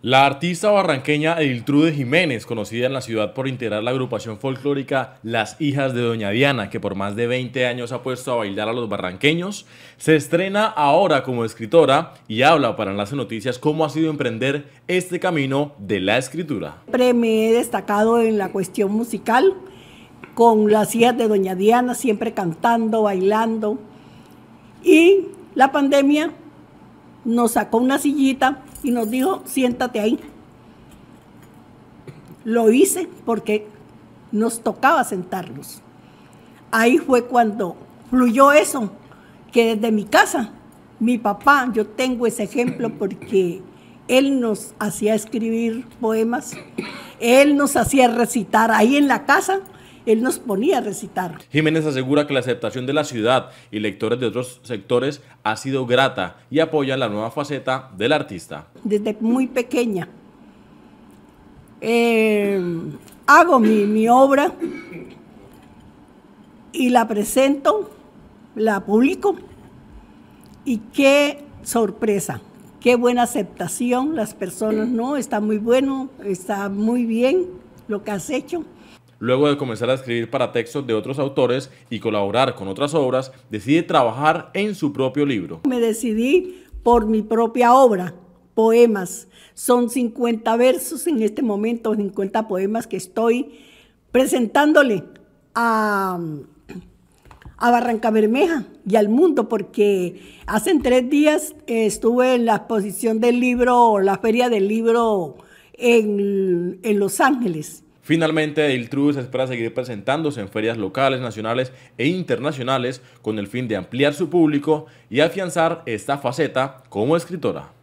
La artista barranqueña Ediltrude Jiménez, conocida en la ciudad por integrar la agrupación folclórica Las Hijas de Doña Diana, que por más de 20 años ha puesto a bailar a los barranqueños, se estrena ahora como escritora y habla para Enlace Noticias cómo ha sido emprender este camino de la escritura. Siempre me he destacado en la cuestión musical, con Las Hijas de Doña Diana, siempre cantando, bailando, y la pandemia nos sacó una sillita y nos dijo, siéntate ahí. Lo hice porque nos tocaba sentarnos. Ahí fue cuando fluyó eso, que desde mi casa, mi papá, yo tengo ese ejemplo porque él nos hacía escribir poemas, él nos hacía recitar ahí en la casa, él nos ponía a recitar. Jiménez asegura que la aceptación de la ciudad y lectores de otros sectores ha sido grata y apoya la nueva faceta del artista. Desde muy pequeña eh, hago mi, mi obra y la presento, la publico y qué sorpresa qué buena aceptación las personas, ¿no? Está muy bueno, está muy bien lo que has hecho. Luego de comenzar a escribir para textos de otros autores y colaborar con otras obras, decide trabajar en su propio libro. Me decidí por mi propia obra, poemas. Son 50 versos en este momento, 50 poemas que estoy presentándole a, Barranca Bermeja y al mundo, porque hace tres días estuve en la exposición del libro, la feria del libro en Los Ángeles Finalmente, el espera seguir presentándose en ferias locales, nacionales e internacionales con el fin de ampliar su público y afianzar esta faceta como escritora.